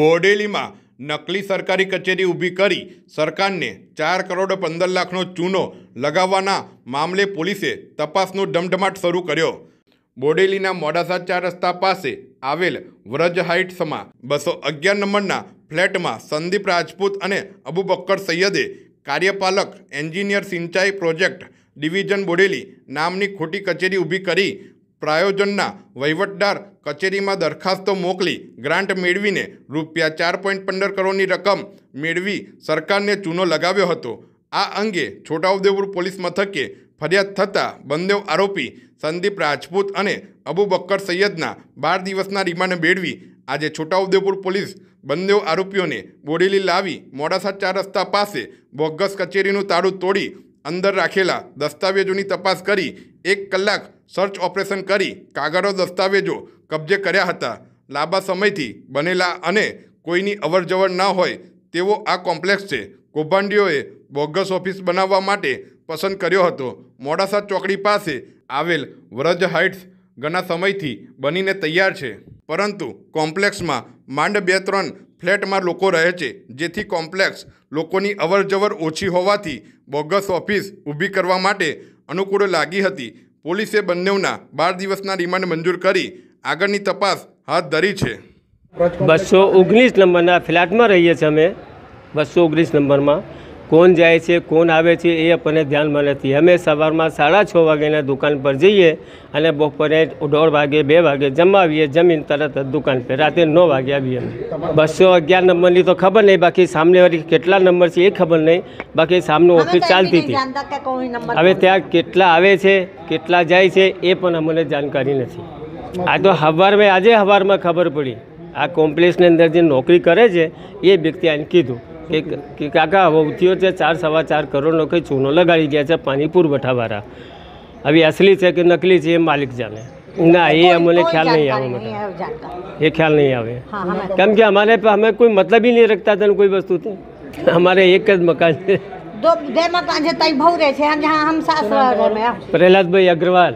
બોડેલીમાં નકલી સરકારી કચેરી ઊભી કરી સરકારને ચાર કરોડ પંદર લાખનો ચૂનો લગાવવાના મામલે પોલીસે તપાસનો ધમધમાટ શરૂ કર્યો બોડેલીના મોડાસા ચાર રસ્તા પાસે આવેલ વ્રજ હાઇટ્સમાં બસો અગિયાર નંબરના ફ્લેટમાં સંદીપ રાજપૂત અને અબુ બક્કર સૈયદે કાર્યપાલક એન્જિનિયર સિંચાઈ પ્રોજેક્ટ ડિવિઝન બોડેલી નામની ખોટી કચેરી ઊભી કરી પ્રાયોજનના વહીવટદાર કચેરીમાં દરખાસ્તો મોકલી ગ્રાન્ટ મેળવીને રૂપિયા ચાર પોઈન્ટ પંદર કરોડની રકમ મેળવી સરકારને ચૂનો લગાવ્યો હતો આ અંગે છોટાઉદેપુર પોલીસ મથકે ફરિયાદ થતાં બંને આરોપી સંદીપ રાજપૂત અને અબુ બક્કર સૈયદના બાર દિવસના રિમાન્ડ મેળવી આજે છોટાઉદેપુર પોલીસ બંને આરોપીઓને બોડેલી લાવી મોડાસા ચાર રસ્તા પાસે બોગસ કચેરીનું તાળું તોડી અંદર રાખેલા દસ્તાવેજોની તપાસ કરી એક કલાક સર્ચ ઓપરેશન કરી કાગળો દસ્તાવેજો કબજે કર્યા હતા લાંબા સમયથી બનેલા અને કોઈની અવરજવર ના હોય તેવો આ કોમ્પ્લેક્સ છે કૌભાંડીઓએ બોગસ ઓફિસ બનાવવા માટે પસંદ કર્યો હતો મોડાસા ચોકડી પાસે આવેલ વ્રજ હાઇટ્સ ઘણા સમયથી બનીને તૈયાર છે પરંતુ કોમ્પ્લેક્સમાં માંડ બે ત્રણ ફ્લેટમાં લોકો રહે છે જેથી કોમ્પ્લેક્સ લોકોની અવરજવર ઓછી હોવાથી બોગસ ઓફિસ ઊભી કરવા માટે અનુકૂળ લાગી હતી પોલીસે બંનેવના બાર દિવસના રિમાન્ડ મંજૂર કરી આગળની તપાસ હાથ ધરી છે બસો ઓગણીસ નંબરના ફ્લેટમાં રહીએ છીએ અમે બસો ઓગણીસ નંબરમાં કોણ જાય છે કોણ આવે છે એ આપણને ધ્યાનમાં નથી અમે સવારમાં સાડા છ વાગ્યાના દુકાન પર જઈએ અને બપોરે દોઢ વાગે બે વાગે જમાવીએ જમીન તરત જ દુકાન પર રાતે નવ વાગે આવીએ અમે બસો અગિયાર નંબરની તો ખબર નહીં બાકી સામનેવાળી કેટલા નંબર છે એ ખબર નહીં બાકી સામનું ઓફિસ ચાલતી હતી હવે ત્યાં કેટલા આવે છે કેટલા જાય છે એ પણ અમને જાણકારી નથી આ તો હવારમાં આજે હવારમાં ખબર પડી આ કોમ્પ્લેક્સની અંદર જે નોકરી કરે છે એ વ્યક્તિ આને કીધું કે કે કાકા વૌથીઓ છે ચાર સવા ચાર કરોડનો કંઈ ચૂનો લગાડી ગયા છે પાણી પુરવઠાવાળા આવી અસલી છે કે નકલી છે એ માલિક જાણે ના એ અમને ખ્યાલ નહીં આવે મતલબ એ ખ્યાલ નહીં આવે કેમ કે અમારે અમે કોઈ મતલબ ઈ નહીં રખતા હતા કોઈ વસ્તુ અમારે એક જ મકાન છે પ્રહલાદભાઈ અગ્રવાલ